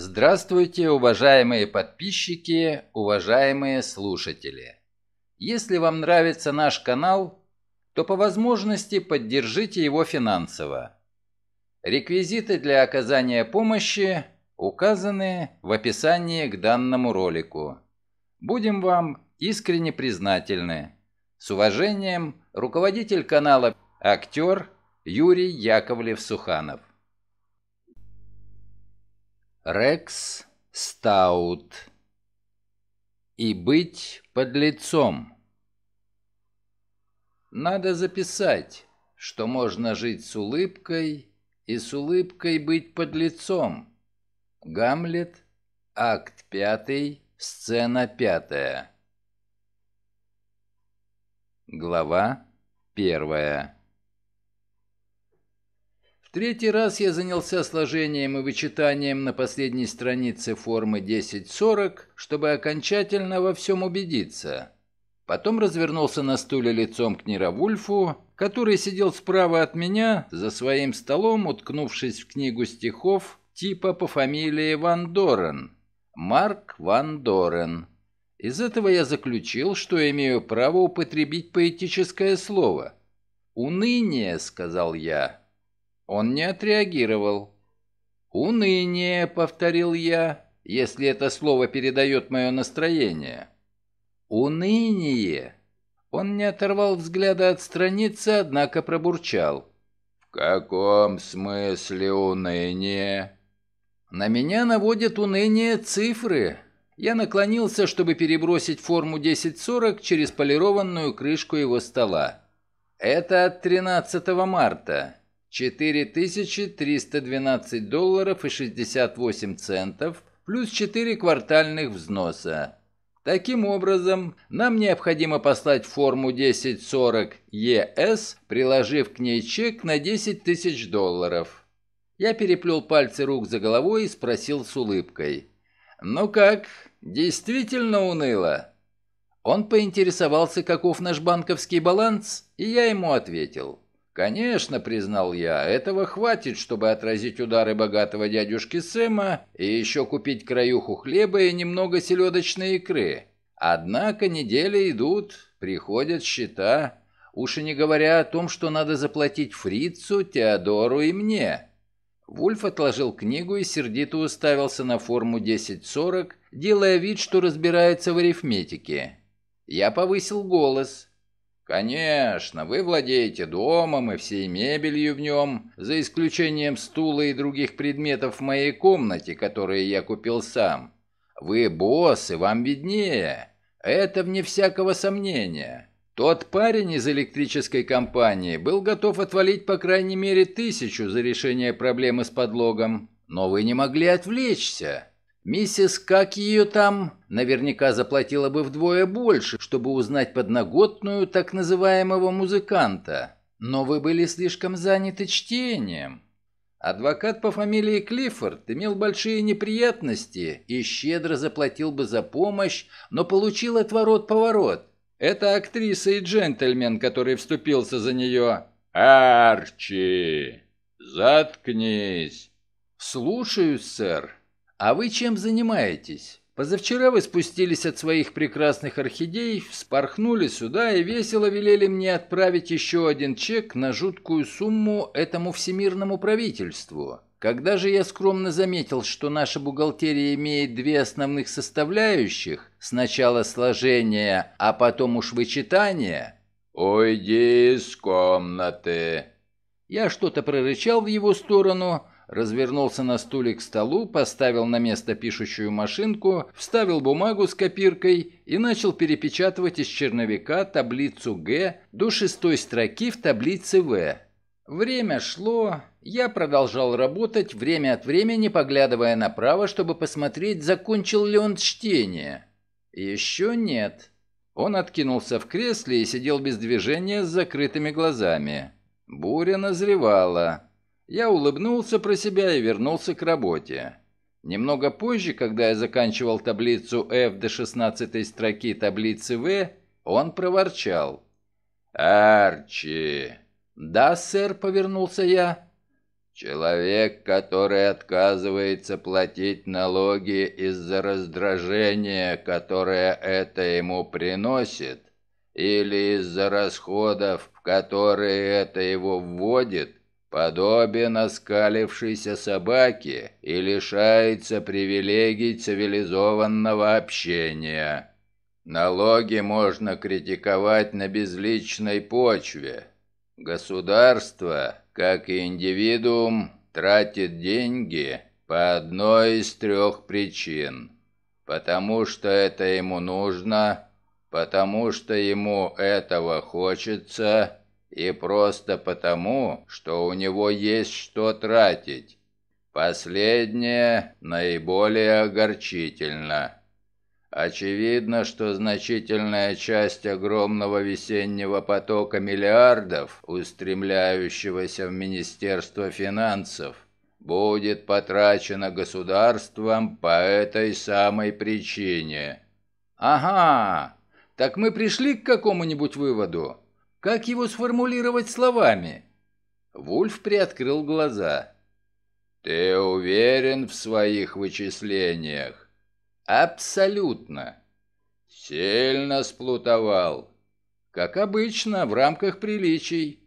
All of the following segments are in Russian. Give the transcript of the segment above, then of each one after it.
Здравствуйте, уважаемые подписчики, уважаемые слушатели. Если вам нравится наш канал, то по возможности поддержите его финансово. Реквизиты для оказания помощи указаны в описании к данному ролику. Будем вам искренне признательны. С уважением, руководитель канала «Актер» Юрий Яковлев-Суханов. Рекс Стаут. И быть под лицом. Надо записать, что можно жить с улыбкой и с улыбкой быть под лицом. Гамлет, акт пятый, сцена пятая. Глава первая. Третий раз я занялся сложением и вычитанием на последней странице формы 1040, чтобы окончательно во всем убедиться. Потом развернулся на стуле лицом к Неравульфу, который сидел справа от меня, за своим столом, уткнувшись в книгу стихов типа по фамилии Ван Дорен. Марк Ван Дорен. Из этого я заключил, что имею право употребить поэтическое слово. «Уныние», — сказал я, он не отреагировал. «Уныние», — повторил я, — «если это слово передает мое настроение». «Уныние?» Он не оторвал взгляда от страницы, однако пробурчал. «В каком смысле уныние?» «На меня наводят уныние цифры». Я наклонился, чтобы перебросить форму 1040 через полированную крышку его стола. «Это от 13 марта. 4312 долларов и 68 центов плюс 4 квартальных взноса. Таким образом, нам необходимо послать форму 1040 ES, приложив к ней чек на 10 тысяч долларов. Я переплел пальцы рук за головой и спросил с улыбкой. «Ну как, действительно уныло?» Он поинтересовался, каков наш банковский баланс, и я ему ответил – Конечно, признал я, этого хватит, чтобы отразить удары богатого дядюшки Сэма и еще купить краюху хлеба и немного селедочной икры. Однако недели идут, приходят счета, уж и не говоря о том, что надо заплатить фрицу, Теодору и мне. Вульф отложил книгу и сердито уставился на форму 1040, делая вид, что разбирается в арифметике. Я повысил голос. «Конечно, вы владеете домом и всей мебелью в нем, за исключением стула и других предметов в моей комнате, которые я купил сам. Вы босс, и вам виднее. Это вне всякого сомнения. Тот парень из электрической компании был готов отвалить по крайней мере тысячу за решение проблемы с подлогом, но вы не могли отвлечься. Миссис, как ее там, наверняка заплатила бы вдвое больше, чтобы узнать подноготную так называемого музыканта. Но вы были слишком заняты чтением. Адвокат по фамилии Клиффорд имел большие неприятности и щедро заплатил бы за помощь, но получил отворот-поворот. Это актриса и джентльмен, который вступился за нее. «Арчи, заткнись!» «Слушаюсь, сэр». «А вы чем занимаетесь? Позавчера вы спустились от своих прекрасных орхидей, вспорхнули сюда и весело велели мне отправить еще один чек на жуткую сумму этому всемирному правительству». Когда же я скромно заметил, что наша бухгалтерия имеет две основных составляющих, сначала сложение, а потом уж вычитание... «Уйди из комнаты!» Я что-то прорычал в его сторону, развернулся на стуле к столу, поставил на место пишущую машинку, вставил бумагу с копиркой и начал перепечатывать из черновика таблицу «Г» до шестой строки в таблице «В». Время шло, я продолжал работать, время от времени поглядывая направо, чтобы посмотреть, закончил ли он чтение. Еще нет. Он откинулся в кресле и сидел без движения с закрытыми глазами. Буря назревала. Я улыбнулся про себя и вернулся к работе. Немного позже, когда я заканчивал таблицу F до 16 строки таблицы V, он проворчал. «Арчи!» «Да, сэр», — повернулся я. «Человек, который отказывается платить налоги из-за раздражения, которое это ему приносит, или из-за расходов, в которые это его вводит, подобие оскалившейся собаки и лишается привилегий цивилизованного общения. Налоги можно критиковать на безличной почве. Государство, как и индивидуум, тратит деньги по одной из трех причин. Потому что это ему нужно, потому что ему этого хочется – и просто потому, что у него есть что тратить. Последнее наиболее огорчительно. Очевидно, что значительная часть огромного весеннего потока миллиардов, устремляющегося в Министерство финансов, будет потрачена государством по этой самой причине. Ага, так мы пришли к какому-нибудь выводу? Как его сформулировать словами? Вульф приоткрыл глаза. «Ты уверен в своих вычислениях?» «Абсолютно». «Сильно сплутовал?» «Как обычно, в рамках приличий».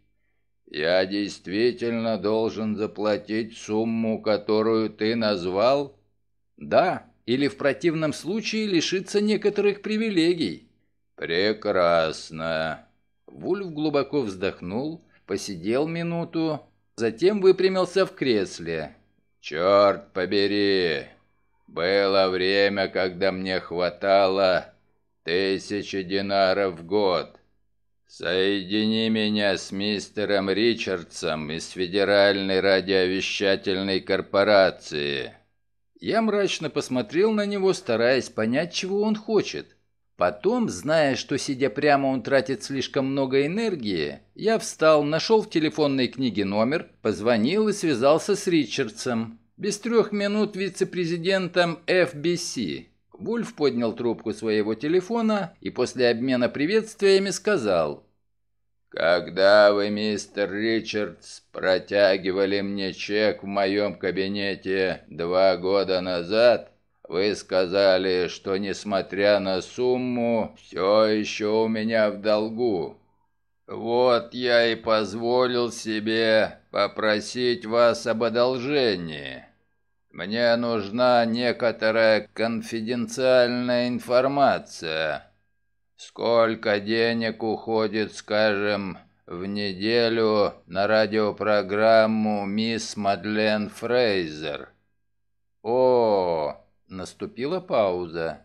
«Я действительно должен заплатить сумму, которую ты назвал?» «Да, или в противном случае лишиться некоторых привилегий». «Прекрасно. Вульф глубоко вздохнул, посидел минуту, затем выпрямился в кресле. «Черт побери! Было время, когда мне хватало тысячи динаров в год. Соедини меня с мистером Ричардсом из Федеральной радиовещательной корпорации». Я мрачно посмотрел на него, стараясь понять, чего он хочет. Потом, зная, что сидя прямо он тратит слишком много энергии, я встал, нашел в телефонной книге номер, позвонил и связался с Ричардсом. Без трех минут вице-президентом FBC. Вульф поднял трубку своего телефона и после обмена приветствиями сказал «Когда вы, мистер Ричардс, протягивали мне чек в моем кабинете два года назад, вы сказали, что, несмотря на сумму, все еще у меня в долгу. Вот я и позволил себе попросить вас об одолжении. Мне нужна некоторая конфиденциальная информация. Сколько денег уходит, скажем, в неделю на радиопрограмму «Мисс Мадлен Фрейзер»? О, Наступила пауза.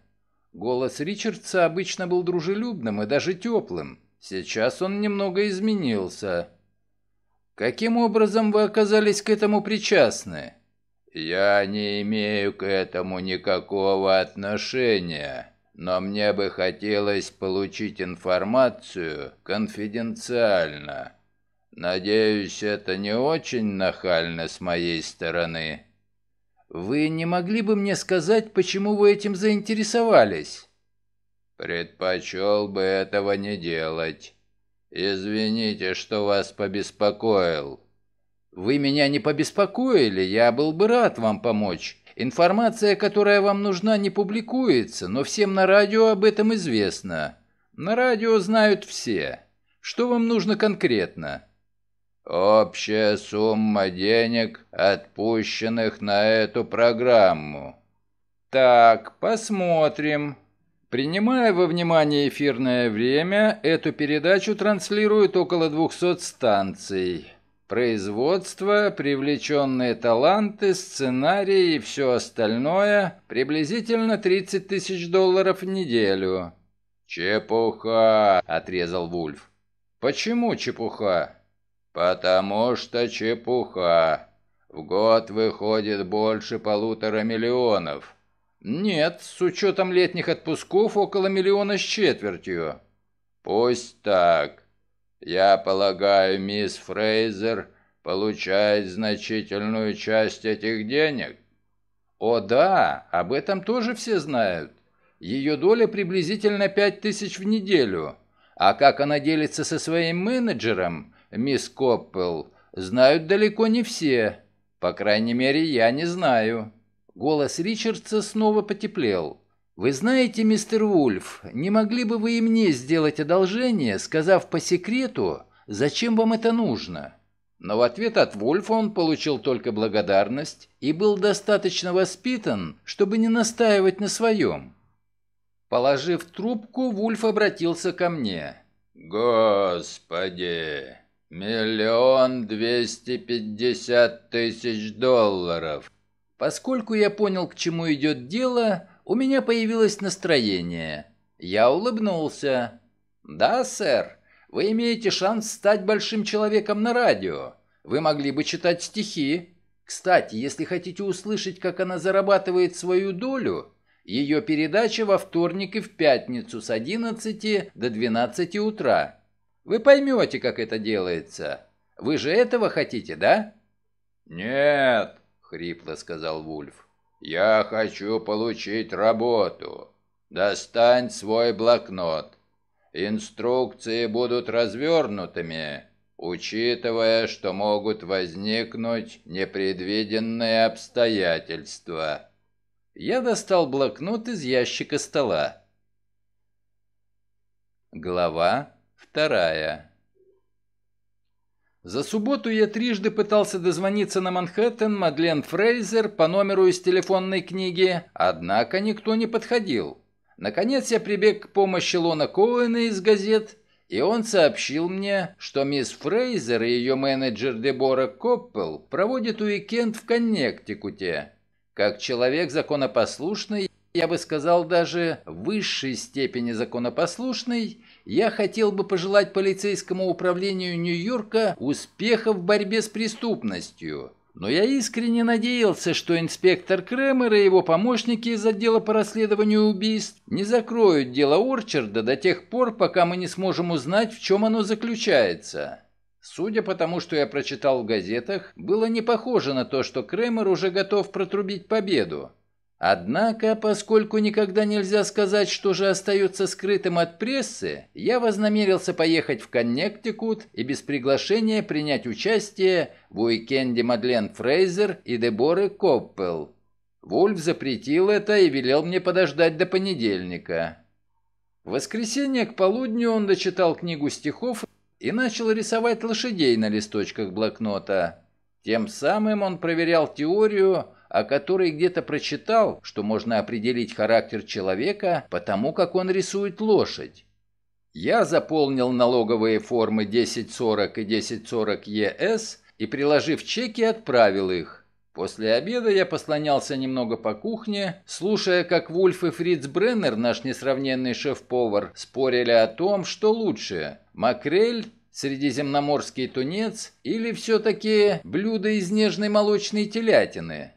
Голос Ричардса обычно был дружелюбным и даже теплым. Сейчас он немного изменился. «Каким образом вы оказались к этому причастны?» «Я не имею к этому никакого отношения, но мне бы хотелось получить информацию конфиденциально. Надеюсь, это не очень нахально с моей стороны». Вы не могли бы мне сказать, почему вы этим заинтересовались?» «Предпочел бы этого не делать. Извините, что вас побеспокоил». «Вы меня не побеспокоили, я был бы рад вам помочь. Информация, которая вам нужна, не публикуется, но всем на радио об этом известно. На радио знают все. Что вам нужно конкретно?» Общая сумма денег, отпущенных на эту программу. Так, посмотрим. Принимая во внимание эфирное время, эту передачу транслируют около 200 станций. Производство, привлеченные таланты, сценарии и все остальное – приблизительно 30 тысяч долларов в неделю. «Чепуха!» – отрезал Вульф. «Почему чепуха? «Потому что чепуха. В год выходит больше полутора миллионов». «Нет, с учетом летних отпусков около миллиона с четвертью». «Пусть так. Я полагаю, мисс Фрейзер получает значительную часть этих денег?» «О да, об этом тоже все знают. Ее доля приблизительно пять тысяч в неделю. А как она делится со своим менеджером, мисс Коппел, знают далеко не все. По крайней мере, я не знаю». Голос Ричардса снова потеплел. «Вы знаете, мистер Вульф, не могли бы вы и мне сделать одолжение, сказав по секрету, зачем вам это нужно?» Но в ответ от Вульфа он получил только благодарность и был достаточно воспитан, чтобы не настаивать на своем. Положив трубку, Вульф обратился ко мне. «Господи!» Миллион двести пятьдесят тысяч долларов. Поскольку я понял, к чему идет дело, у меня появилось настроение. Я улыбнулся. «Да, сэр, вы имеете шанс стать большим человеком на радио. Вы могли бы читать стихи. Кстати, если хотите услышать, как она зарабатывает свою долю, ее передача во вторник и в пятницу с 11 до 12 утра. Вы поймете, как это делается. Вы же этого хотите, да?» «Нет», — хрипло сказал Вульф. «Я хочу получить работу. Достань свой блокнот. Инструкции будут развернутыми, учитывая, что могут возникнуть непредвиденные обстоятельства». Я достал блокнот из ящика стола. Глава Вторая. За субботу я трижды пытался дозвониться на Манхэттен Мадлен Фрейзер по номеру из телефонной книги, однако никто не подходил. Наконец я прибег к помощи Лона Коуэна из газет, и он сообщил мне, что мисс Фрейзер и ее менеджер Дебора Коппел проводят уикенд в Коннектикуте. Как человек законопослушный, я бы сказал даже в высшей степени законопослушный, я хотел бы пожелать полицейскому управлению Нью-Йорка успеха в борьбе с преступностью. Но я искренне надеялся, что инспектор Кремер и его помощники из отдела по расследованию убийств не закроют дело Орчарда до тех пор, пока мы не сможем узнать, в чем оно заключается. Судя по тому, что я прочитал в газетах, было не похоже на то, что Кремер уже готов протрубить победу. Однако, поскольку никогда нельзя сказать, что же остается скрытым от прессы, я вознамерился поехать в Коннектикут и без приглашения принять участие в уикенде Мадлен Фрейзер и Деборы Коппел. Вульф запретил это и велел мне подождать до понедельника. В воскресенье к полудню он дочитал книгу стихов и начал рисовать лошадей на листочках блокнота. Тем самым он проверял теорию, о а которой где-то прочитал, что можно определить характер человека потому, как он рисует лошадь. Я заполнил налоговые формы 1040 и 1040 ЕС и, приложив чеки, отправил их. После обеда я послонялся немного по кухне, слушая, как Вульф и Фриц Бреннер, наш несравненный шеф-повар, спорили о том, что лучше – макрель, средиземноморский тунец или все-таки блюдо из нежной молочной телятины –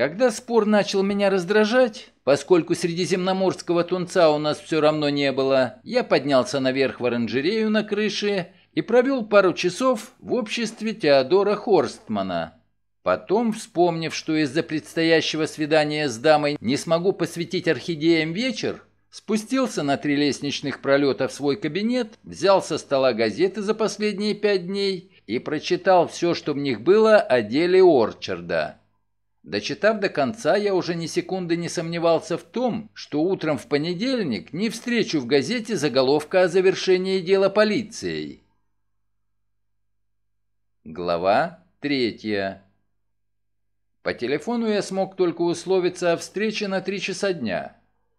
когда спор начал меня раздражать, поскольку средиземноморского тунца у нас все равно не было, я поднялся наверх в оранжерею на крыше и провел пару часов в обществе Теодора Хорстмана. Потом, вспомнив, что из-за предстоящего свидания с дамой не смогу посвятить орхидеям вечер, спустился на три лестничных пролета в свой кабинет, взял со стола газеты за последние пять дней и прочитал все, что в них было о деле Орчарда. Дочитав до конца, я уже ни секунды не сомневался в том, что утром в понедельник не встречу в газете заголовка о завершении дела полицией. Глава третья. По телефону я смог только условиться о встрече на три часа дня.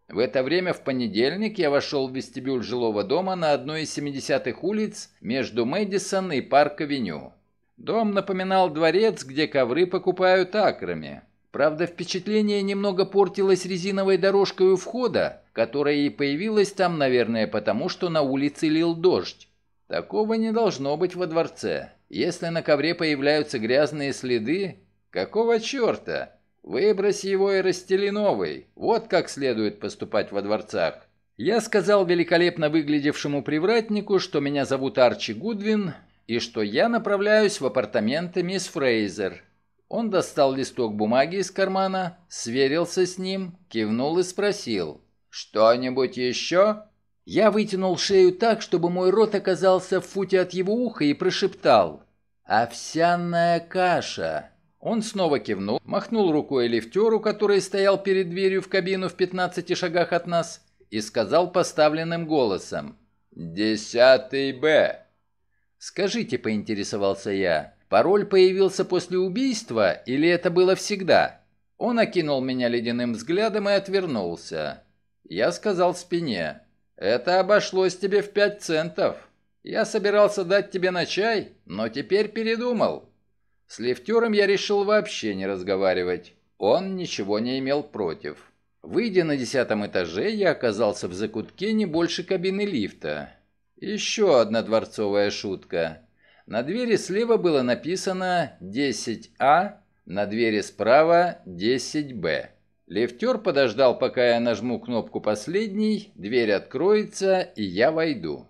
В это время в понедельник я вошел в вестибюль жилого дома на одной из 70-х улиц между Мэдисон и Парк-авеню. Дом напоминал дворец, где ковры покупают акрами. Правда, впечатление немного портилось резиновой дорожкой у входа, которая и появилась там, наверное, потому что на улице лил дождь. Такого не должно быть во дворце. Если на ковре появляются грязные следы, какого черта? Выбрось его и расстели новый. Вот как следует поступать во дворцах. Я сказал великолепно выглядевшему привратнику, что меня зовут Арчи Гудвин, и что я направляюсь в апартаменты мисс Фрейзер. Он достал листок бумаги из кармана, сверился с ним, кивнул и спросил. «Что-нибудь еще?» Я вытянул шею так, чтобы мой рот оказался в футе от его уха и прошептал. «Овсяная каша!» Он снова кивнул, махнул рукой лифтеру, который стоял перед дверью в кабину в 15 шагах от нас, и сказал поставленным голосом. «Десятый Б!» «Скажите», — поинтересовался я, — «пароль появился после убийства или это было всегда?» Он окинул меня ледяным взглядом и отвернулся. Я сказал спине, «Это обошлось тебе в пять центов. Я собирался дать тебе на чай, но теперь передумал». С лифтером я решил вообще не разговаривать. Он ничего не имел против. Выйдя на десятом этаже, я оказался в закутке не больше кабины лифта. Еще одна дворцовая шутка. На двери слева было написано 10А, на двери справа 10Б. Лифтер подождал, пока я нажму кнопку «Последний», дверь откроется, и я войду.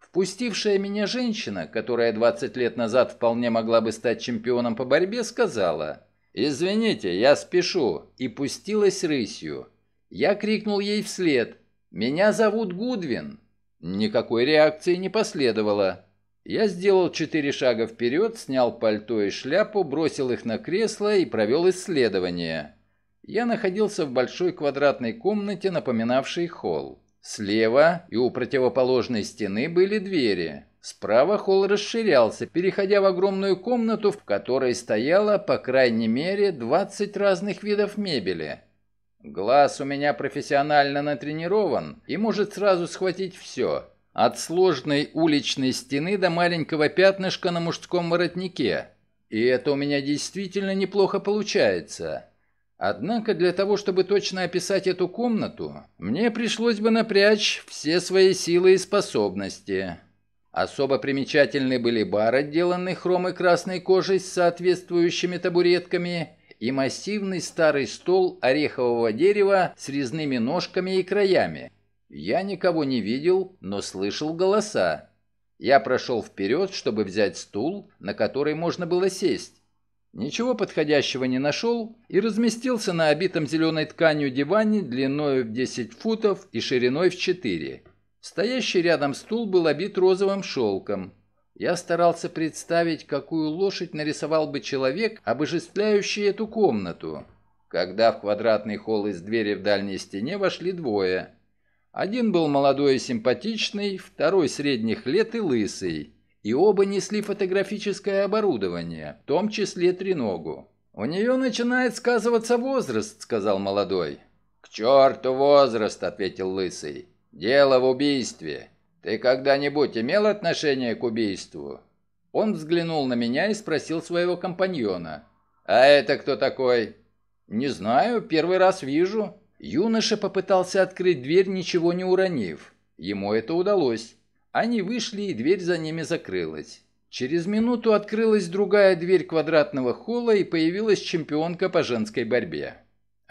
Впустившая меня женщина, которая 20 лет назад вполне могла бы стать чемпионом по борьбе, сказала «Извините, я спешу» и пустилась рысью. Я крикнул ей вслед «Меня зовут Гудвин». Никакой реакции не последовало. Я сделал четыре шага вперед, снял пальто и шляпу, бросил их на кресло и провел исследование. Я находился в большой квадратной комнате, напоминавшей холл. Слева и у противоположной стены были двери. Справа холл расширялся, переходя в огромную комнату, в которой стояло, по крайней мере, 20 разных видов мебели. Глаз у меня профессионально натренирован и может сразу схватить все. От сложной уличной стены до маленького пятнышка на мужском воротнике. И это у меня действительно неплохо получается. Однако для того, чтобы точно описать эту комнату, мне пришлось бы напрячь все свои силы и способности. Особо примечательны были бар, отделанный хром и красной кожей с соответствующими табуретками – и массивный старый стол орехового дерева с резными ножками и краями. Я никого не видел, но слышал голоса. Я прошел вперед, чтобы взять стул, на который можно было сесть. Ничего подходящего не нашел и разместился на обитом зеленой тканью диване длиной в 10 футов и шириной в 4. Стоящий рядом стул был обит розовым шелком. Я старался представить, какую лошадь нарисовал бы человек, обожествляющий эту комнату. Когда в квадратный холл из двери в дальней стене вошли двое. Один был молодой и симпатичный, второй средних лет и лысый. И оба несли фотографическое оборудование, в том числе треногу. «У нее начинает сказываться возраст», — сказал молодой. «К черту возраст», — ответил лысый. «Дело в убийстве. «Ты когда-нибудь имел отношение к убийству?» Он взглянул на меня и спросил своего компаньона. «А это кто такой?» «Не знаю, первый раз вижу». Юноша попытался открыть дверь, ничего не уронив. Ему это удалось. Они вышли, и дверь за ними закрылась. Через минуту открылась другая дверь квадратного холла, и появилась чемпионка по женской борьбе.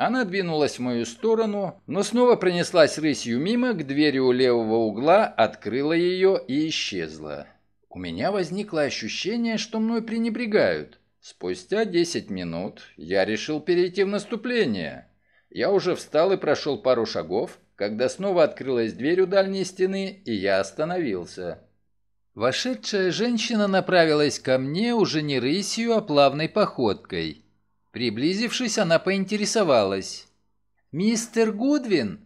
Она двинулась в мою сторону, но снова пронеслась рысью мимо к двери у левого угла, открыла ее и исчезла. У меня возникло ощущение, что мной пренебрегают. Спустя 10 минут я решил перейти в наступление. Я уже встал и прошел пару шагов, когда снова открылась дверь у дальней стены, и я остановился. Вошедшая женщина направилась ко мне уже не рысью, а плавной походкой. Приблизившись, она поинтересовалась. «Мистер Гудвин?»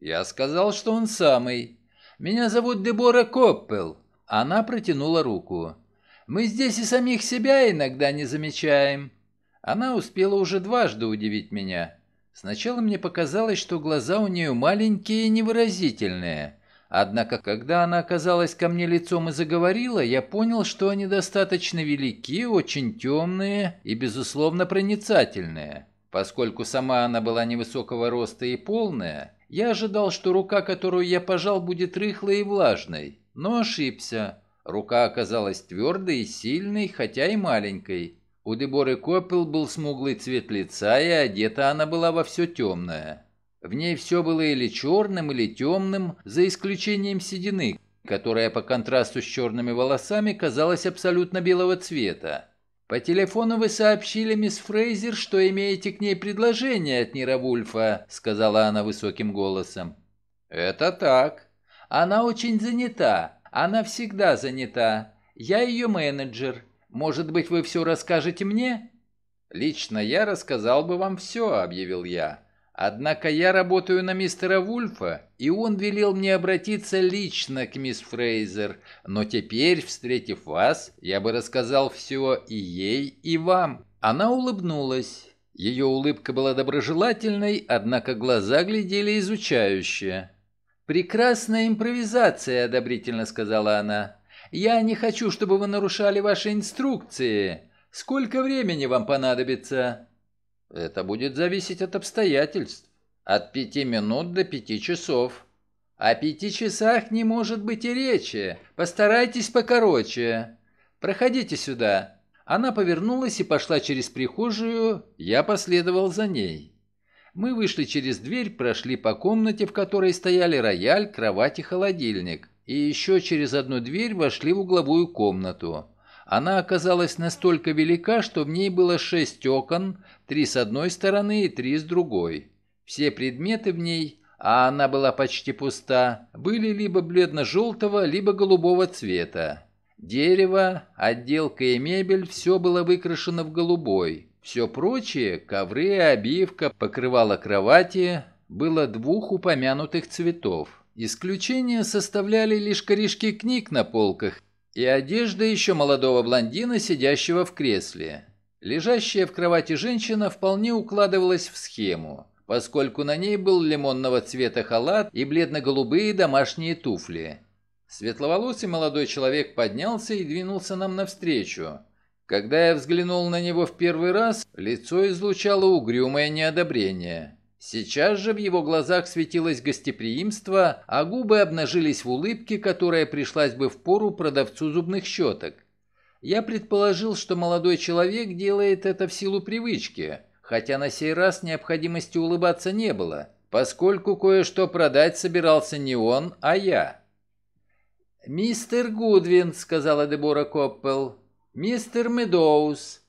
Я сказал, что он самый. «Меня зовут Дебора Коппел». Она протянула руку. «Мы здесь и самих себя иногда не замечаем». Она успела уже дважды удивить меня. Сначала мне показалось, что глаза у нее маленькие и невыразительные. Однако, когда она оказалась ко мне лицом и заговорила, я понял, что они достаточно велики, очень темные и, безусловно, проницательные. Поскольку сама она была невысокого роста и полная, я ожидал, что рука, которую я пожал, будет рыхлой и влажной, но ошибся. Рука оказалась твердой и сильной, хотя и маленькой. У Деборы Коппел был смуглый цвет лица, и одета она была во все темное. В ней все было или черным, или темным, за исключением седины, которая по контрасту с черными волосами казалась абсолютно белого цвета. По телефону вы сообщили мисс Фрейзер, что имеете к ней предложение от Нира Вульфа, сказала она высоким голосом. Это так. Она очень занята. Она всегда занята. Я ее менеджер. Может быть, вы все расскажете мне? Лично я рассказал бы вам все, объявил я. Однако я работаю на мистера Вульфа, и он велел мне обратиться лично к мисс Фрейзер. Но теперь, встретив вас, я бы рассказал все и ей, и вам». Она улыбнулась. Ее улыбка была доброжелательной, однако глаза глядели изучающе. «Прекрасная импровизация», — одобрительно сказала она. «Я не хочу, чтобы вы нарушали ваши инструкции. Сколько времени вам понадобится?» Это будет зависеть от обстоятельств. От пяти минут до пяти часов. О пяти часах не может быть и речи. Постарайтесь покороче. Проходите сюда. Она повернулась и пошла через прихожую, я последовал за ней. Мы вышли через дверь, прошли по комнате, в которой стояли рояль, кровать и холодильник, и еще через одну дверь вошли в угловую комнату. Она оказалась настолько велика, что в ней было шесть окон, три с одной стороны и три с другой. Все предметы в ней, а она была почти пуста, были либо бледно-желтого, либо голубого цвета. Дерево, отделка и мебель – все было выкрашено в голубой. Все прочее – ковры, обивка, покрывало кровати – было двух упомянутых цветов. Исключение составляли лишь корешки книг на полках и одежда еще молодого блондина, сидящего в кресле. Лежащая в кровати женщина вполне укладывалась в схему, поскольку на ней был лимонного цвета халат и бледно-голубые домашние туфли. Светловолосый молодой человек поднялся и двинулся нам навстречу. Когда я взглянул на него в первый раз, лицо излучало угрюмое неодобрение. Сейчас же в его глазах светилось гостеприимство, а губы обнажились в улыбке, которая пришлась бы в пору продавцу зубных щеток. Я предположил, что молодой человек делает это в силу привычки, хотя на сей раз необходимости улыбаться не было, поскольку кое-что продать собирался не он, а я. «Мистер Гудвин», — сказала Дебора Коппел, — «мистер Медоуз».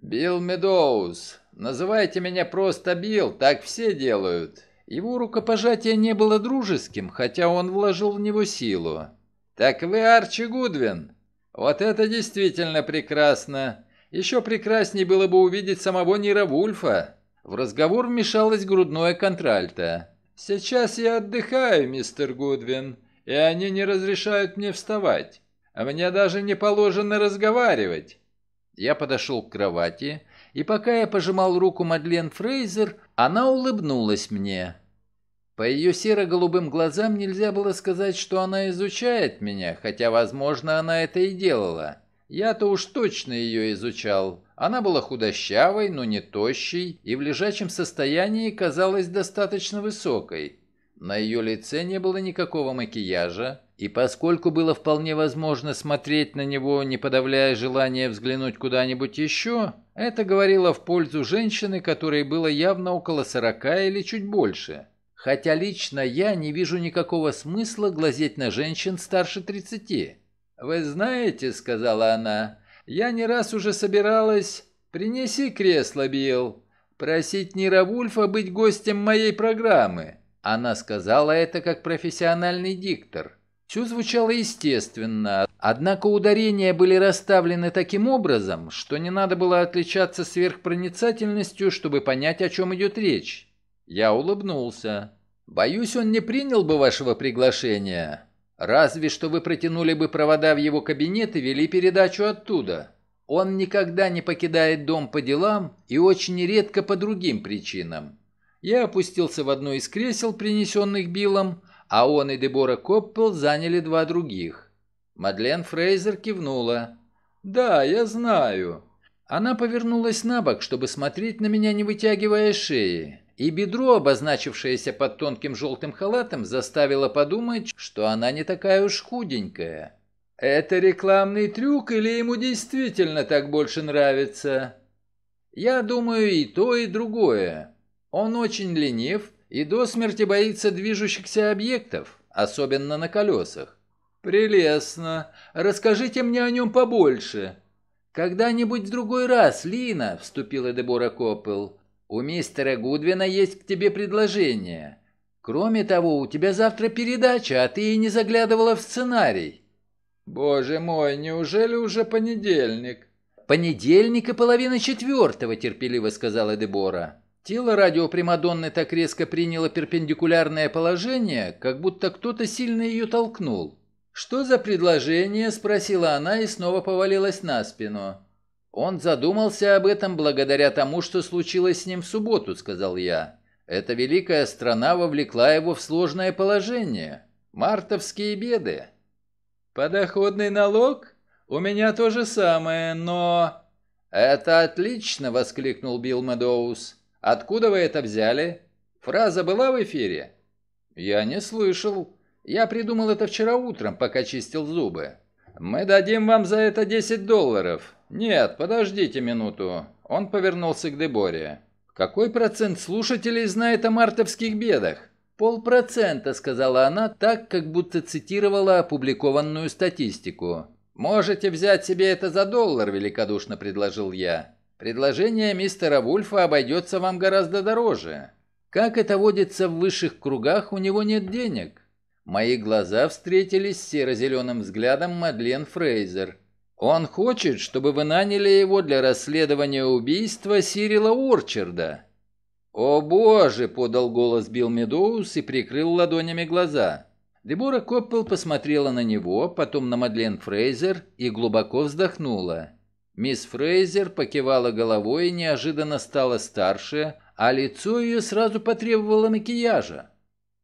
«Билл Медоуз», Называйте меня просто Билл, так все делают». Его рукопожатие не было дружеским, хотя он вложил в него силу. «Так вы Арчи Гудвин? Вот это действительно прекрасно! Еще прекрасней было бы увидеть самого Нира Вульфа!» В разговор вмешалась грудное контральта. «Сейчас я отдыхаю, мистер Гудвин, и они не разрешают мне вставать. А мне даже не положено разговаривать». Я подошел к кровати и пока я пожимал руку Мадлен Фрейзер, она улыбнулась мне. По ее серо-голубым глазам нельзя было сказать, что она изучает меня, хотя, возможно, она это и делала. Я-то уж точно ее изучал. Она была худощавой, но не тощей, и в лежачем состоянии казалась достаточно высокой. На ее лице не было никакого макияжа, и поскольку было вполне возможно смотреть на него, не подавляя желание взглянуть куда-нибудь еще, это говорило в пользу женщины, которой было явно около сорока или чуть больше. Хотя лично я не вижу никакого смысла глазеть на женщин старше тридцати. «Вы знаете», — сказала она, — «я не раз уже собиралась... Принеси кресло, Билл. Просить Нира Вульфа быть гостем моей программы». Она сказала это как профессиональный диктор. Все звучало естественно, однако ударения были расставлены таким образом, что не надо было отличаться сверхпроницательностью, чтобы понять, о чем идет речь. Я улыбнулся. «Боюсь, он не принял бы вашего приглашения. Разве что вы протянули бы провода в его кабинет и вели передачу оттуда. Он никогда не покидает дом по делам и очень редко по другим причинам. Я опустился в одно из кресел, принесенных Биллом, а он и Дебора Коппел заняли два других. Мадлен Фрейзер кивнула. «Да, я знаю». Она повернулась на бок, чтобы смотреть на меня, не вытягивая шеи, и бедро, обозначившееся под тонким желтым халатом, заставило подумать, что она не такая уж худенькая. «Это рекламный трюк или ему действительно так больше нравится?» «Я думаю и то, и другое». Он очень ленив и до смерти боится движущихся объектов, особенно на колесах. Прелестно. Расскажите мне о нем побольше. Когда-нибудь в другой раз, Лина, вступила Дебора Коппел. У мистера Гудвина есть к тебе предложение. Кроме того, у тебя завтра передача, а ты и не заглядывала в сценарий. Боже мой, неужели уже понедельник? Понедельник и половина четвертого, терпеливо сказала Дебора. Тело радиопримадонны так резко приняло перпендикулярное положение, как будто кто-то сильно ее толкнул. «Что за предложение?» – спросила она и снова повалилась на спину. «Он задумался об этом благодаря тому, что случилось с ним в субботу», – сказал я. «Эта великая страна вовлекла его в сложное положение. Мартовские беды». «Подоходный налог? У меня то же самое, но...» «Это отлично!» – воскликнул Билл Мэдоуз. Откуда вы это взяли? Фраза была в эфире? Я не слышал. Я придумал это вчера утром, пока чистил зубы. Мы дадим вам за это 10 долларов. Нет, подождите минуту. Он повернулся к Деборе. Какой процент слушателей знает о мартовских бедах? «Полпроцента», — сказала она, так, как будто цитировала опубликованную статистику. «Можете взять себе это за доллар», — великодушно предложил я. Предложение мистера Вульфа обойдется вам гораздо дороже. Как это водится в высших кругах, у него нет денег. Мои глаза встретились с серо-зеленым взглядом Мадлен Фрейзер. Он хочет, чтобы вы наняли его для расследования убийства Сирила Орчарда. «О боже!» – подал голос Билл Медоуз и прикрыл ладонями глаза. Дебора Коппел посмотрела на него, потом на Мадлен Фрейзер и глубоко вздохнула. Мисс Фрейзер покивала головой и неожиданно стала старше, а лицо ее сразу потребовало макияжа.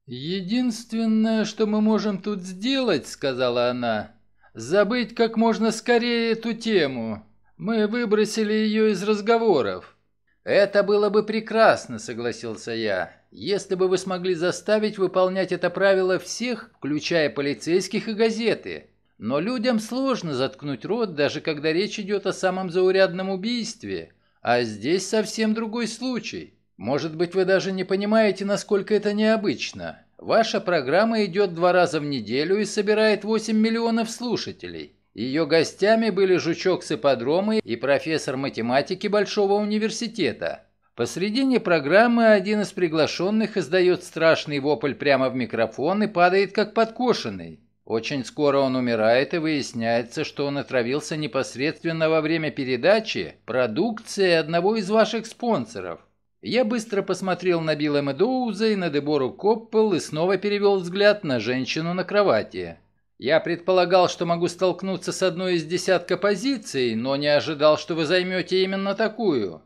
«Единственное, что мы можем тут сделать, — сказала она, — забыть как можно скорее эту тему. Мы выбросили ее из разговоров». «Это было бы прекрасно», — согласился я, — «если бы вы смогли заставить выполнять это правило всех, включая полицейских и газеты». Но людям сложно заткнуть рот, даже когда речь идет о самом заурядном убийстве. А здесь совсем другой случай. Может быть, вы даже не понимаете, насколько это необычно. Ваша программа идет два раза в неделю и собирает 8 миллионов слушателей. Ее гостями были жучок с ипподрома и профессор математики Большого университета. Посредине программы один из приглашенных издает страшный вопль прямо в микрофон и падает как подкошенный. Очень скоро он умирает, и выясняется, что он отравился непосредственно во время передачи продукции одного из ваших спонсоров. Я быстро посмотрел на Билла Медоуза и на Дебору Коппел и снова перевел взгляд на женщину на кровати. Я предполагал, что могу столкнуться с одной из десятка позиций, но не ожидал, что вы займете именно такую.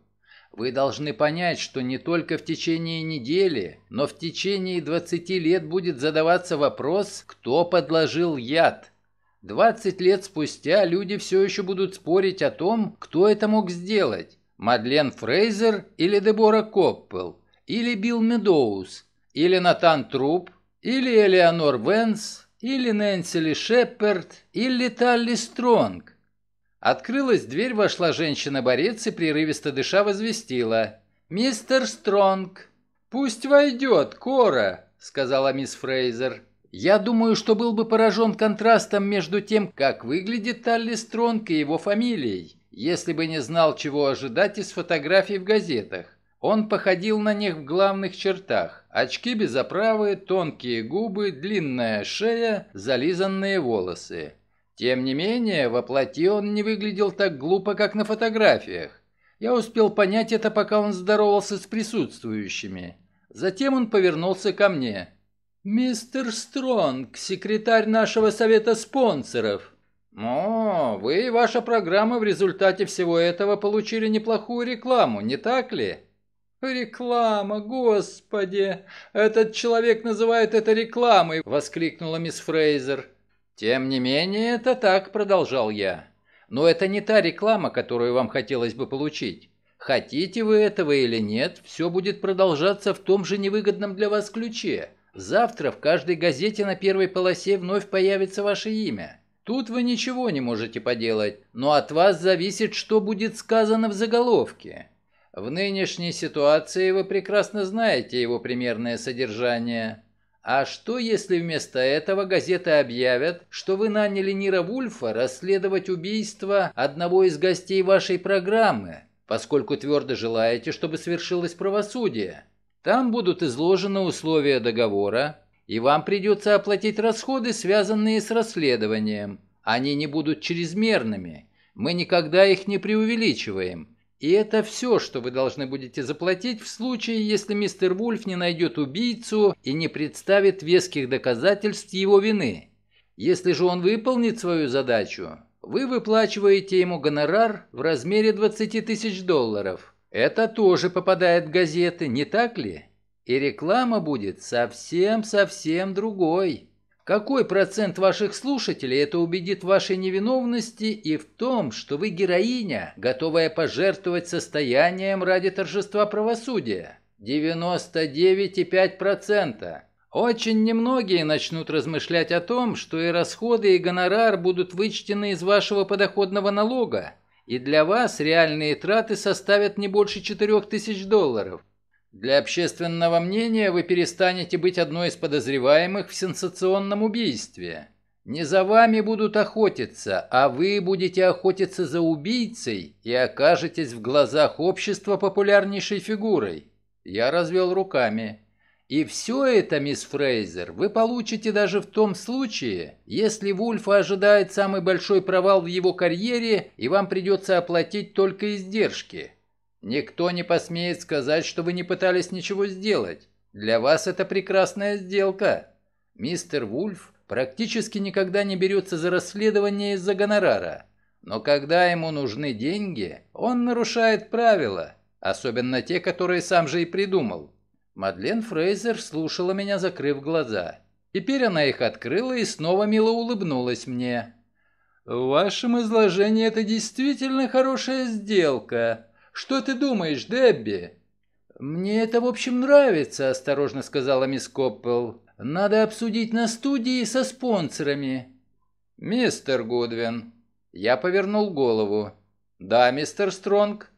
Вы должны понять, что не только в течение недели, но в течение 20 лет будет задаваться вопрос, кто подложил яд. 20 лет спустя люди все еще будут спорить о том, кто это мог сделать. Мадлен Фрейзер или Дебора Коппел, или Билл Медоуз, или Натан Труп, или Элеонор Венс, или Нэнсили Шепперд, или Талли Стронг. Открылась дверь, вошла женщина-борец и прерывисто дыша возвестила. «Мистер Стронг!» «Пусть войдет, Кора!» — сказала мисс Фрейзер. Я думаю, что был бы поражен контрастом между тем, как выглядит Талли Стронг и его фамилией, если бы не знал, чего ожидать из фотографий в газетах. Он походил на них в главных чертах. Очки без оправы, тонкие губы, длинная шея, зализанные волосы. Тем не менее, воплоти он не выглядел так глупо, как на фотографиях. Я успел понять это, пока он здоровался с присутствующими. Затем он повернулся ко мне. «Мистер Стронг, секретарь нашего совета спонсоров». «О, вы и ваша программа в результате всего этого получили неплохую рекламу, не так ли?» «Реклама, господи! Этот человек называет это рекламой!» — воскликнула мисс Фрейзер. «Тем не менее, это так», — продолжал я. «Но это не та реклама, которую вам хотелось бы получить. Хотите вы этого или нет, все будет продолжаться в том же невыгодном для вас ключе. Завтра в каждой газете на первой полосе вновь появится ваше имя. Тут вы ничего не можете поделать, но от вас зависит, что будет сказано в заголовке». В нынешней ситуации вы прекрасно знаете его примерное содержание. А что, если вместо этого газеты объявят, что вы наняли Нира Вульфа расследовать убийство одного из гостей вашей программы, поскольку твердо желаете, чтобы свершилось правосудие? Там будут изложены условия договора, и вам придется оплатить расходы, связанные с расследованием. Они не будут чрезмерными. Мы никогда их не преувеличиваем. И это все, что вы должны будете заплатить в случае, если мистер Вульф не найдет убийцу и не представит веских доказательств его вины. Если же он выполнит свою задачу, вы выплачиваете ему гонорар в размере 20 тысяч долларов. Это тоже попадает в газеты, не так ли? И реклама будет совсем-совсем другой. Какой процент ваших слушателей это убедит в вашей невиновности и в том, что вы героиня, готовая пожертвовать состоянием ради торжества правосудия? 99,5%. Очень немногие начнут размышлять о том, что и расходы, и гонорар будут вычтены из вашего подоходного налога, и для вас реальные траты составят не больше 4000 долларов. Для общественного мнения вы перестанете быть одной из подозреваемых в сенсационном убийстве. Не за вами будут охотиться, а вы будете охотиться за убийцей и окажетесь в глазах общества популярнейшей фигурой. Я развел руками. И все это, мисс Фрейзер, вы получите даже в том случае, если Вульфа ожидает самый большой провал в его карьере, и вам придется оплатить только издержки. Никто не посмеет сказать, что вы не пытались ничего сделать. Для вас это прекрасная сделка. Мистер Вульф практически никогда не берется за расследование из-за гонорара. Но когда ему нужны деньги, он нарушает правила, особенно те, которые сам же и придумал. Мадлен Фрейзер слушала меня, закрыв глаза. Теперь она их открыла и снова мило улыбнулась мне. «В вашем изложении это действительно хорошая сделка», что ты думаешь, Дебби?» «Мне это, в общем, нравится», – осторожно сказала мисс Коппел. «Надо обсудить на студии со спонсорами». «Мистер Гудвин». Я повернул голову. «Да, мистер Стронг».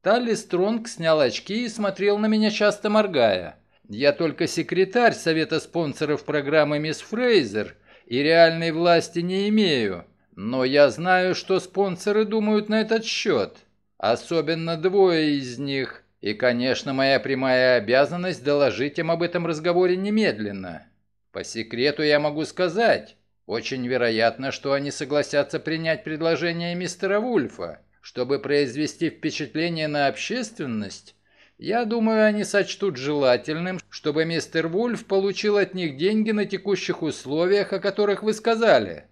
Талли Стронг снял очки и смотрел на меня, часто моргая. «Я только секретарь совета спонсоров программы «Мисс Фрейзер» и реальной власти не имею, но я знаю, что спонсоры думают на этот счет». Особенно двое из них. И, конечно, моя прямая обязанность доложить им об этом разговоре немедленно. По секрету я могу сказать, очень вероятно, что они согласятся принять предложение мистера Вульфа. Чтобы произвести впечатление на общественность, я думаю, они сочтут желательным, чтобы мистер Вульф получил от них деньги на текущих условиях, о которых вы сказали.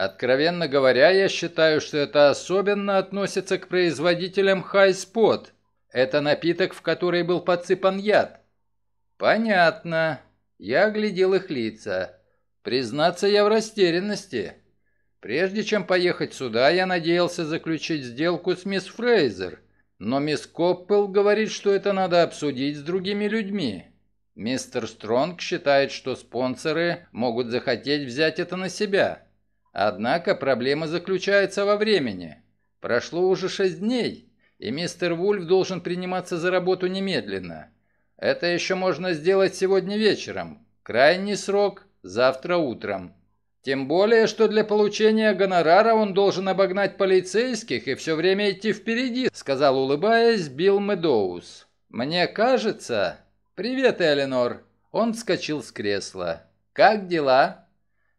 Откровенно говоря, я считаю, что это особенно относится к производителям High Spot. Это напиток, в который был подсыпан яд. Понятно. Я оглядел их лица. Признаться, я в растерянности. Прежде чем поехать сюда, я надеялся заключить сделку с мисс Фрейзер. Но мисс Коппел говорит, что это надо обсудить с другими людьми. Мистер Стронг считает, что спонсоры могут захотеть взять это на себя. Однако проблема заключается во времени. Прошло уже шесть дней, и мистер Вульф должен приниматься за работу немедленно. Это еще можно сделать сегодня вечером. Крайний срок – завтра утром. Тем более, что для получения гонорара он должен обогнать полицейских и все время идти впереди», — сказал, улыбаясь, Билл Медоуз. «Мне кажется...» «Привет, Эленор!» Он вскочил с кресла. «Как дела?»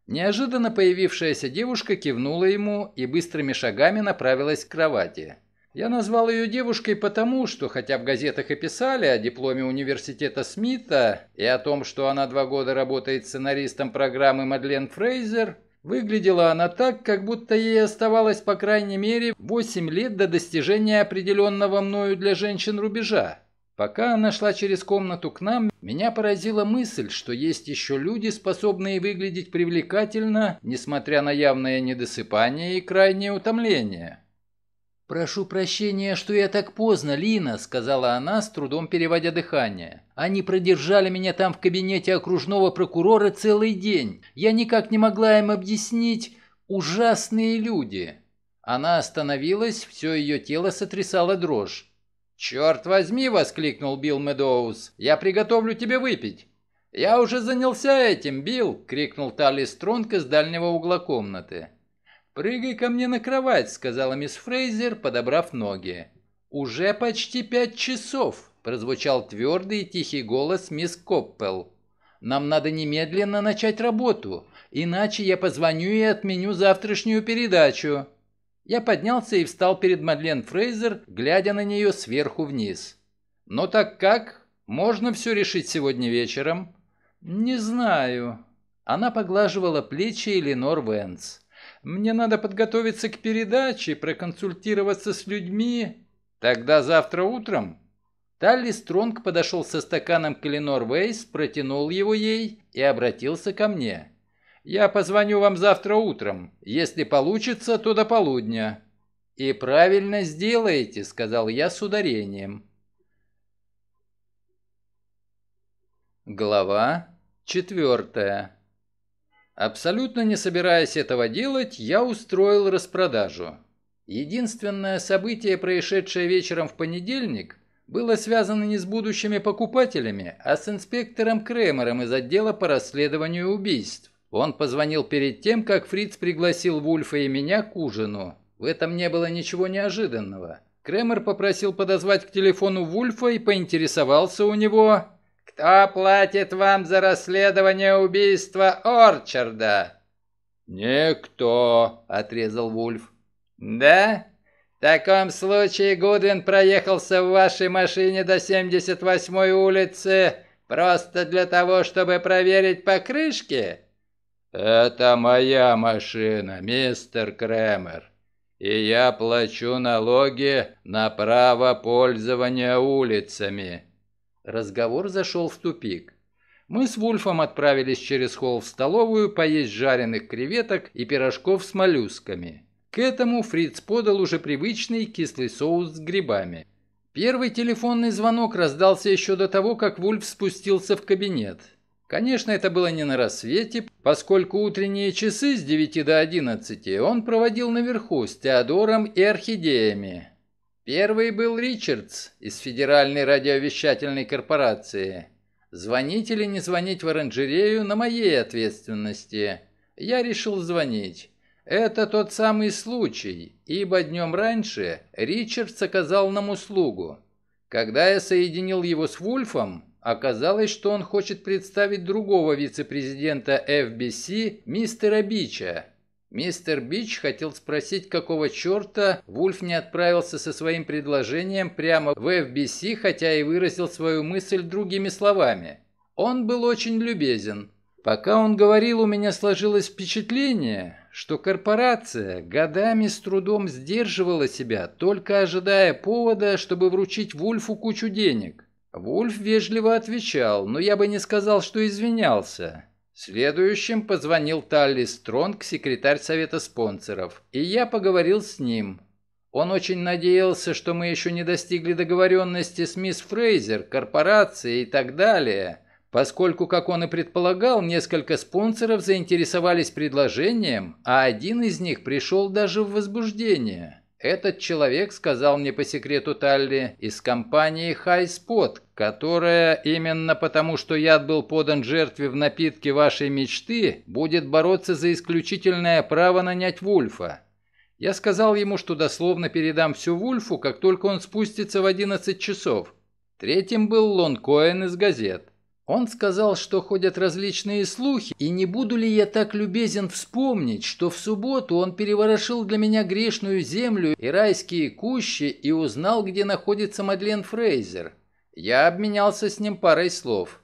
Неожиданно появившаяся девушка кивнула ему и быстрыми шагами направилась к кровати. Я назвал ее девушкой потому, что хотя в газетах и писали о дипломе университета Смита и о том, что она два года работает сценаристом программы Мадлен Фрейзер, выглядела она так, как будто ей оставалось по крайней мере 8 лет до достижения определенного мною для женщин рубежа. Пока она шла через комнату к нам, меня поразила мысль, что есть еще люди, способные выглядеть привлекательно, несмотря на явное недосыпание и крайнее утомление. «Прошу прощения, что я так поздно, Лина», — сказала она, с трудом переводя дыхание. «Они продержали меня там в кабинете окружного прокурора целый день. Я никак не могла им объяснить. Ужасные люди». Она остановилась, все ее тело сотрясало дрожь. «Черт возьми!» — воскликнул Билл Медоуз. «Я приготовлю тебе выпить!» «Я уже занялся этим, Билл!» — крикнул Талли Стронг из дальнего угла комнаты. «Прыгай ко мне на кровать!» — сказала мисс Фрейзер, подобрав ноги. «Уже почти пять часов!» — прозвучал твердый и тихий голос мисс Коппел. «Нам надо немедленно начать работу, иначе я позвоню и отменю завтрашнюю передачу». Я поднялся и встал перед Мадлен Фрейзер, глядя на нее сверху вниз. «Но «Ну так как? Можно все решить сегодня вечером?» «Не знаю». Она поглаживала плечи Эленор Вэнс. «Мне надо подготовиться к передаче, проконсультироваться с людьми». «Тогда завтра утром?» Талли Стронг подошел со стаканом к Эленор Вейс, протянул его ей и обратился ко мне. Я позвоню вам завтра утром. Если получится, то до полудня». «И правильно сделаете», — сказал я с ударением. Глава четвертая. Абсолютно не собираясь этого делать, я устроил распродажу. Единственное событие, происшедшее вечером в понедельник, было связано не с будущими покупателями, а с инспектором Кремером из отдела по расследованию убийств. Он позвонил перед тем, как Фриц пригласил Вульфа и меня к ужину. В этом не было ничего неожиданного. Кремер попросил подозвать к телефону Вульфа и поинтересовался у него, «Кто платит вам за расследование убийства Орчарда?» «Никто», — отрезал Вульф. «Да? В таком случае Гудвин проехался в вашей машине до 78-й улицы просто для того, чтобы проверить покрышки?» «Это моя машина, мистер Кремер, и я плачу налоги на право пользования улицами». Разговор зашел в тупик. Мы с Вульфом отправились через холл в столовую поесть жареных креветок и пирожков с моллюсками. К этому Фриц подал уже привычный кислый соус с грибами. Первый телефонный звонок раздался еще до того, как Вульф спустился в кабинет. Конечно, это было не на рассвете, поскольку утренние часы с 9 до 11 он проводил наверху с Теодором и Орхидеями. Первый был Ричардс из Федеральной радиовещательной корпорации. Звонить или не звонить в оранжерею на моей ответственности. Я решил звонить. Это тот самый случай, ибо днем раньше Ричардс оказал нам услугу. Когда я соединил его с Вульфом, Оказалось, что он хочет представить другого вице-президента FBC, мистера Бича. Мистер Бич хотел спросить, какого черта Вульф не отправился со своим предложением прямо в FBC, хотя и выразил свою мысль другими словами. Он был очень любезен. Пока он говорил, у меня сложилось впечатление, что корпорация годами с трудом сдерживала себя, только ожидая повода, чтобы вручить Вульфу кучу денег. Вульф вежливо отвечал, но я бы не сказал, что извинялся. Следующим позвонил Талли Стронг, секретарь Совета спонсоров, и я поговорил с ним. Он очень надеялся, что мы еще не достигли договоренности с мисс Фрейзер, корпорацией и так далее, поскольку, как он и предполагал, несколько спонсоров заинтересовались предложением, а один из них пришел даже в возбуждение. Этот человек сказал мне по секрету Талли из компании «Хайспот», которая именно потому, что яд был подан жертве в напитке вашей мечты, будет бороться за исключительное право нанять Вульфа. Я сказал ему, что дословно передам всю Вульфу, как только он спустится в 11 часов. Третьим был Лон Коэн из газет. Он сказал, что ходят различные слухи, и не буду ли я так любезен вспомнить, что в субботу он переворошил для меня грешную землю и райские кущи и узнал, где находится Мадлен Фрейзер. Я обменялся с ним парой слов.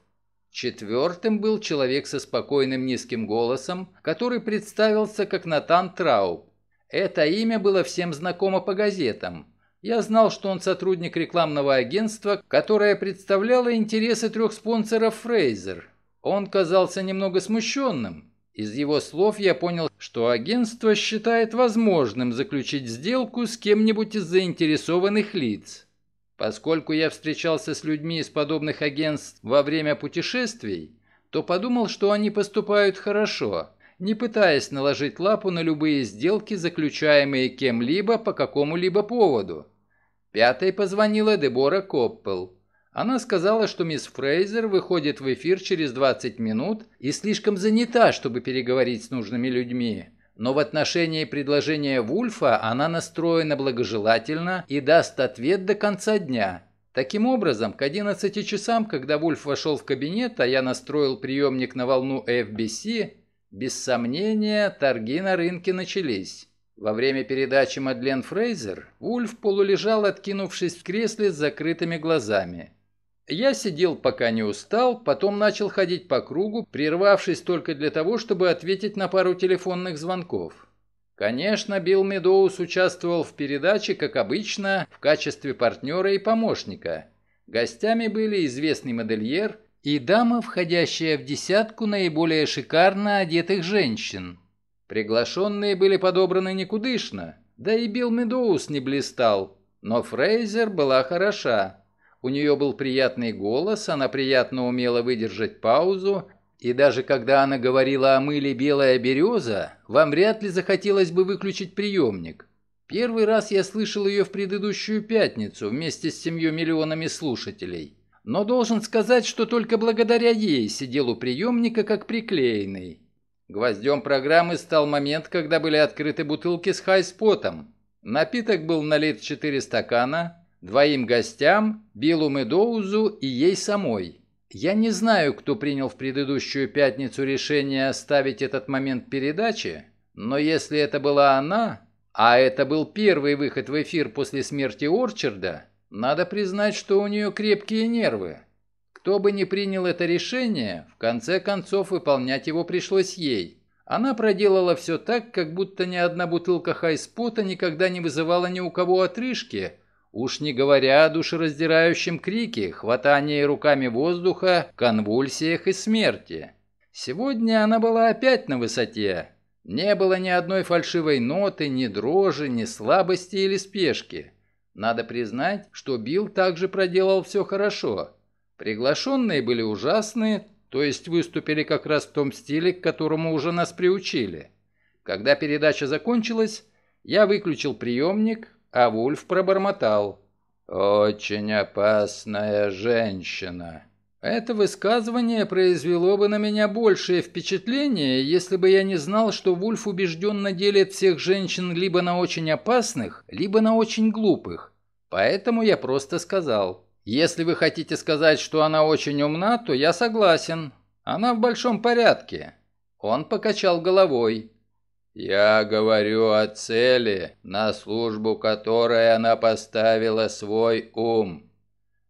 Четвертым был человек со спокойным низким голосом, который представился как Натан Трауп. Это имя было всем знакомо по газетам. Я знал, что он сотрудник рекламного агентства, которое представляло интересы трех спонсоров Фрейзер. Он казался немного смущенным. Из его слов я понял, что агентство считает возможным заключить сделку с кем-нибудь из заинтересованных лиц. Поскольку я встречался с людьми из подобных агентств во время путешествий, то подумал, что они поступают хорошо, не пытаясь наложить лапу на любые сделки, заключаемые кем-либо по какому-либо поводу. Пятой позвонила Дебора Коппел. Она сказала, что мисс Фрейзер выходит в эфир через 20 минут и слишком занята, чтобы переговорить с нужными людьми. Но в отношении предложения Вульфа она настроена благожелательно и даст ответ до конца дня. Таким образом, к 11 часам, когда Вульф вошел в кабинет, а я настроил приемник на волну FBC, без сомнения, торги на рынке начались. Во время передачи Мадлен Фрейзер Ульф полулежал, откинувшись в кресле с закрытыми глазами. Я сидел, пока не устал, потом начал ходить по кругу, прервавшись только для того, чтобы ответить на пару телефонных звонков. Конечно, Билл Медоус участвовал в передаче, как обычно, в качестве партнера и помощника. Гостями были известный модельер и дама, входящая в десятку наиболее шикарно одетых женщин – Приглашенные были подобраны никудышно, да и Билл Медоуз не блистал, но Фрейзер была хороша. У нее был приятный голос, она приятно умела выдержать паузу, и даже когда она говорила о мыле «Белая береза», вам вряд ли захотелось бы выключить приемник. Первый раз я слышал ее в предыдущую пятницу вместе с семью миллионами слушателей. Но должен сказать, что только благодаря ей сидел у приемника как приклеенный. Гвоздем программы стал момент, когда были открыты бутылки с хайспотом. Напиток был налит в четыре стакана, двоим гостям, Биллу Медоузу и ей самой. Я не знаю, кто принял в предыдущую пятницу решение оставить этот момент передачи, но если это была она, а это был первый выход в эфир после смерти Орчарда, надо признать, что у нее крепкие нервы. Кто бы ни принял это решение, в конце концов выполнять его пришлось ей. Она проделала все так, как будто ни одна бутылка хайспота никогда не вызывала ни у кого отрыжки, уж не говоря о душераздирающем крике, хватании руками воздуха, конвульсиях и смерти. Сегодня она была опять на высоте. Не было ни одной фальшивой ноты, ни дрожи, ни слабости или спешки. Надо признать, что Билл также проделал все хорошо – Приглашенные были ужасные, то есть выступили как раз в том стиле, к которому уже нас приучили. Когда передача закончилась, я выключил приемник, а Вульф пробормотал. «Очень опасная женщина». Это высказывание произвело бы на меня большее впечатление, если бы я не знал, что Вульф убежденно делит всех женщин либо на очень опасных, либо на очень глупых. Поэтому я просто сказал – если вы хотите сказать, что она очень умна, то я согласен. Она в большом порядке. Он покачал головой. Я говорю о цели, на службу которой она поставила свой ум.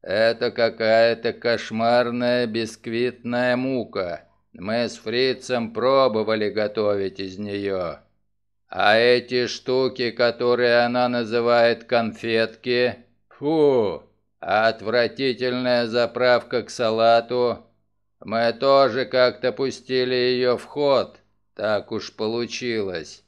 Это какая-то кошмарная бисквитная мука. Мы с фрицем пробовали готовить из нее. А эти штуки, которые она называет конфетки... Фу, Отвратительная заправка к салату. Мы тоже как-то пустили ее в ход. Так уж получилось.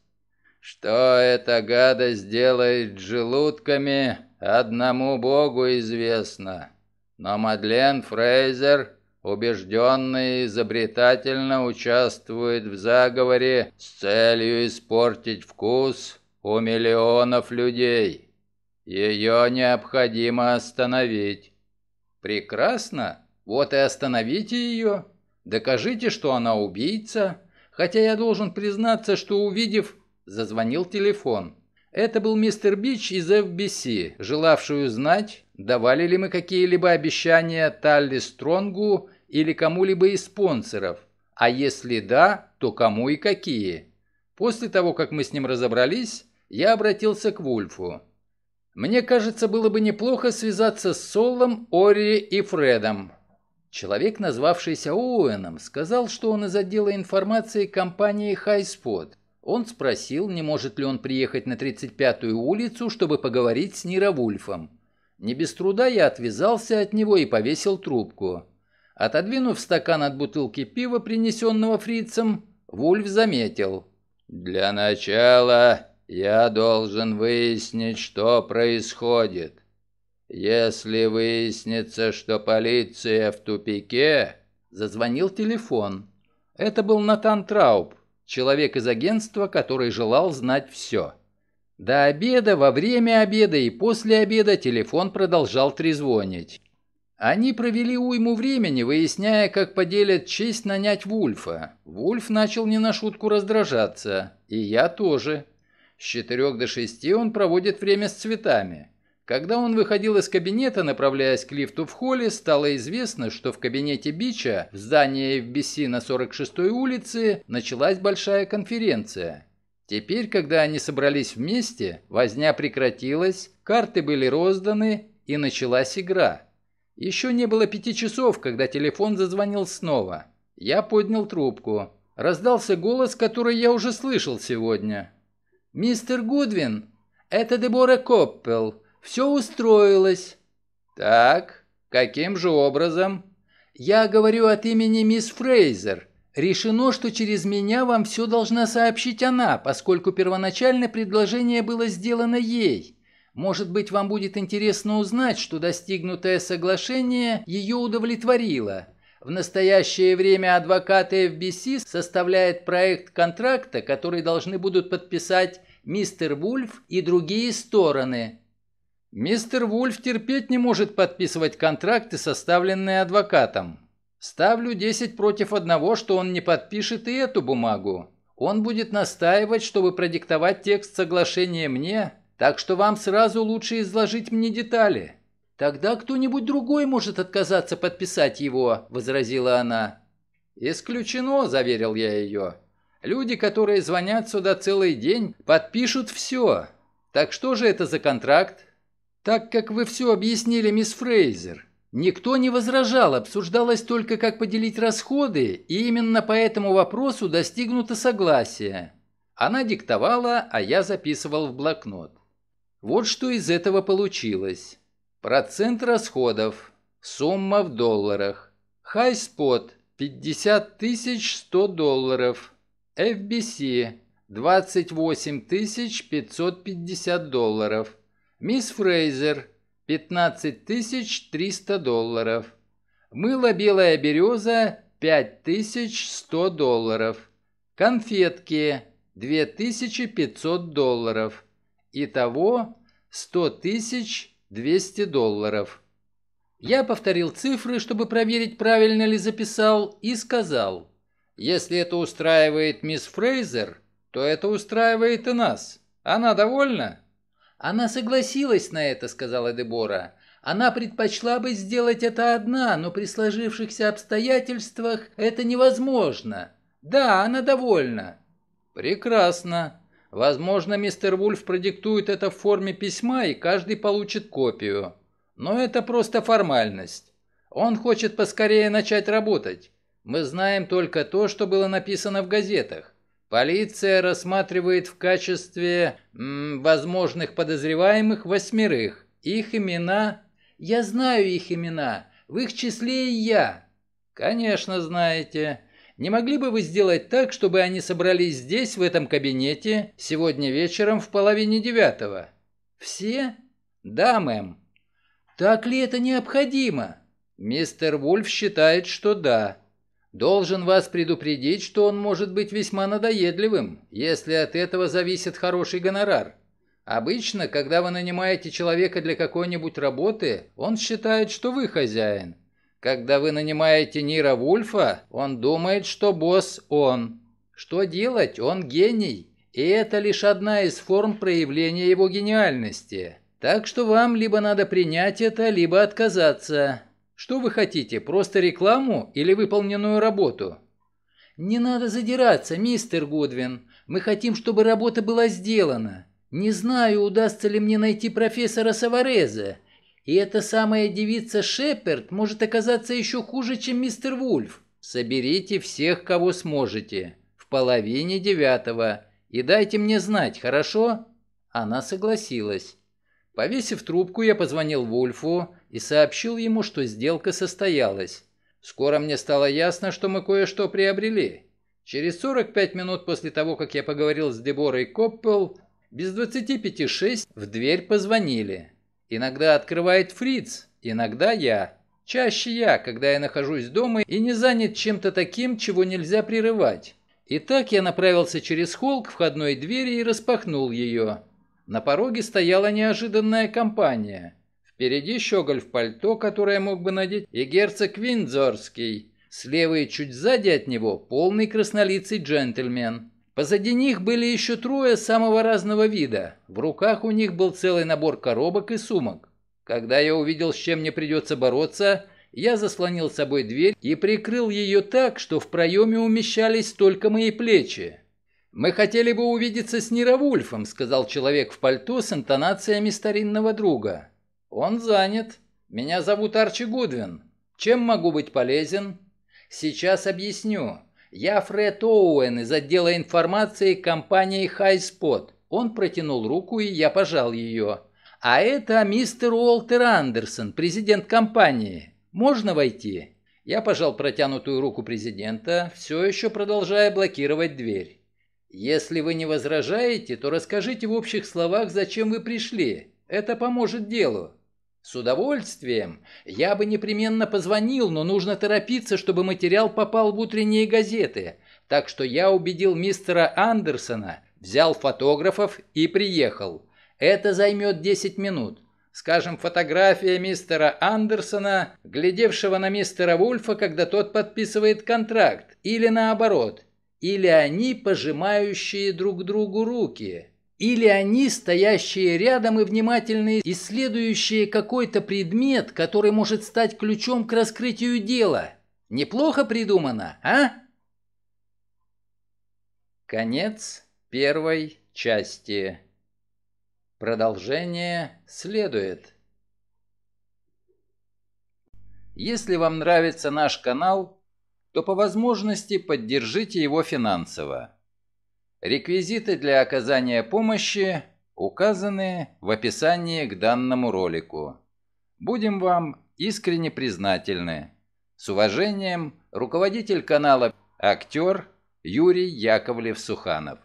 Что эта гадость делает с желудками, одному богу известно. Но Мадлен Фрейзер убежденно и изобретательно участвует в заговоре с целью испортить вкус у миллионов людей. Ее необходимо остановить. Прекрасно. Вот и остановите ее. Докажите, что она убийца. Хотя я должен признаться, что увидев... Зазвонил телефон. Это был мистер Бич из FBC, желавший узнать, давали ли мы какие-либо обещания Талли Стронгу или кому-либо из спонсоров, а если да, то кому и какие. После того, как мы с ним разобрались, я обратился к Вульфу. Мне кажется, было бы неплохо связаться с Солом, Ори и Фредом. Человек, назвавшийся Оуэном, сказал, что он из отдела информации компании «Хайспот». Он спросил, не может ли он приехать на 35-ю улицу, чтобы поговорить с Нировульфом. Не без труда я отвязался от него и повесил трубку. Отодвинув стакан от бутылки пива, принесенного фрицем, Вульф заметил. «Для начала я должен выяснить, что происходит. Если выяснится, что полиция в тупике...» Зазвонил телефон. Это был Натан Трауб, человек из агентства, который желал знать все. До обеда, во время обеда и после обеда телефон продолжал трезвонить. Они провели уйму времени, выясняя, как поделят честь нанять Вульфа. Вульф начал не на шутку раздражаться. И я тоже. С четырех до шести он проводит время с цветами. Когда он выходил из кабинета, направляясь к лифту в холле, стало известно, что в кабинете Бича в здании FBC на 46-й улице началась большая конференция. Теперь, когда они собрались вместе, возня прекратилась, карты были розданы и началась игра. Еще не было пяти часов, когда телефон зазвонил снова. Я поднял трубку. Раздался голос, который я уже слышал сегодня. «Мистер Гудвин, это Дебора Коппел. Все устроилось». «Так, каким же образом?» «Я говорю от имени мисс Фрейзер. Решено, что через меня вам все должна сообщить она, поскольку первоначальное предложение было сделано ей. Может быть, вам будет интересно узнать, что достигнутое соглашение ее удовлетворило». В настоящее время адвокаты FBC составляют проект контракта, который должны будут подписать мистер Вульф и другие стороны. Мистер Вульф терпеть не может подписывать контракты, составленные адвокатом. Ставлю 10 против одного, что он не подпишет и эту бумагу. Он будет настаивать, чтобы продиктовать текст соглашения мне, так что вам сразу лучше изложить мне детали. Тогда кто-нибудь другой может отказаться подписать его, возразила она. Исключено, заверил я ее. Люди, которые звонят сюда целый день, подпишут все. Так что же это за контракт? Так как вы все объяснили, мисс Фрейзер, никто не возражал, обсуждалось только, как поделить расходы, и именно по этому вопросу достигнуто согласие. Она диктовала, а я записывал в блокнот. Вот что из этого получилось. Процент расходов. Сумма в долларах. Хайспот – 50 100 долларов. FBC 28 550 долларов. Мисс Фрейзер 15 300 долларов. Мыло «Белая береза» 5100 долларов. Конфетки 2500 долларов. Итого 100 200 долларов. Я повторил цифры, чтобы проверить, правильно ли записал, и сказал. Если это устраивает мисс Фрейзер, то это устраивает и нас. Она довольна?» «Она согласилась на это», — сказала Дебора. «Она предпочла бы сделать это одна, но при сложившихся обстоятельствах это невозможно. Да, она довольна». «Прекрасно. Возможно, мистер Вульф продиктует это в форме письма, и каждый получит копию. Но это просто формальность. Он хочет поскорее начать работать. Мы знаем только то, что было написано в газетах. Полиция рассматривает в качестве м, возможных подозреваемых восьмерых. Их имена... Я знаю их имена. В их числе и я. Конечно, знаете. Не могли бы вы сделать так, чтобы они собрались здесь, в этом кабинете, сегодня вечером в половине девятого? Все? Да, мэм. Так ли это необходимо? Мистер Вульф считает, что да. Должен вас предупредить, что он может быть весьма надоедливым, если от этого зависит хороший гонорар. Обычно, когда вы нанимаете человека для какой-нибудь работы, он считает, что вы хозяин. Когда вы нанимаете Нира Вульфа, он думает, что босс он. Что делать? Он гений. И это лишь одна из форм проявления его гениальности. Так что вам либо надо принять это, либо отказаться. Что вы хотите, просто рекламу или выполненную работу? Не надо задираться, мистер Годвин. Мы хотим, чтобы работа была сделана. Не знаю, удастся ли мне найти профессора Савареза. И эта самая девица Шепард может оказаться еще хуже, чем мистер Вульф. Соберите всех, кого сможете, в половине девятого, и дайте мне знать, хорошо?» Она согласилась. Повесив трубку, я позвонил Вульфу, и сообщил ему, что сделка состоялась. Скоро мне стало ясно, что мы кое-что приобрели. Через 45 минут после того, как я поговорил с Деборой Коппел, без 25-6 в дверь позвонили. Иногда открывает фриц, иногда я. Чаще я, когда я нахожусь дома и не занят чем-то таким, чего нельзя прерывать. Итак, я направился через холл к входной двери и распахнул ее. На пороге стояла неожиданная компания. Впереди щеголь в пальто, которое мог бы надеть, и герцог Виндзорский. Слева и чуть сзади от него полный краснолицый джентльмен. Позади них были еще трое самого разного вида. В руках у них был целый набор коробок и сумок. Когда я увидел, с чем мне придется бороться, я заслонил с собой дверь и прикрыл ее так, что в проеме умещались только мои плечи. «Мы хотели бы увидеться с Нировульфом», — сказал человек в пальто с интонациями старинного друга. «Он занят. Меня зовут Арчи Гудвин. Чем могу быть полезен?» «Сейчас объясню. Я Фред Оуэн из отдела информации компании «Хайспот». Он протянул руку, и я пожал ее. «А это мистер Уолтер Андерсон, президент компании. Можно войти?» Я пожал протянутую руку президента, все еще продолжая блокировать дверь. «Если вы не возражаете, то расскажите в общих словах, зачем вы пришли. Это поможет делу». «С удовольствием. Я бы непременно позвонил, но нужно торопиться, чтобы материал попал в утренние газеты. Так что я убедил мистера Андерсона, взял фотографов и приехал. Это займет 10 минут. Скажем, фотография мистера Андерсона, глядевшего на мистера Вульфа, когда тот подписывает контракт, или наоборот, или они, пожимающие друг другу руки. Или они, стоящие рядом и внимательно исследующие какой-то предмет, который может стать ключом к раскрытию дела. Неплохо придумано, а? Конец первой части. Продолжение следует. Если вам нравится наш канал, то по возможности поддержите его финансово. Реквизиты для оказания помощи указаны в описании к данному ролику. Будем вам искренне признательны. С уважением, руководитель канала «Актер» Юрий Яковлев-Суханов.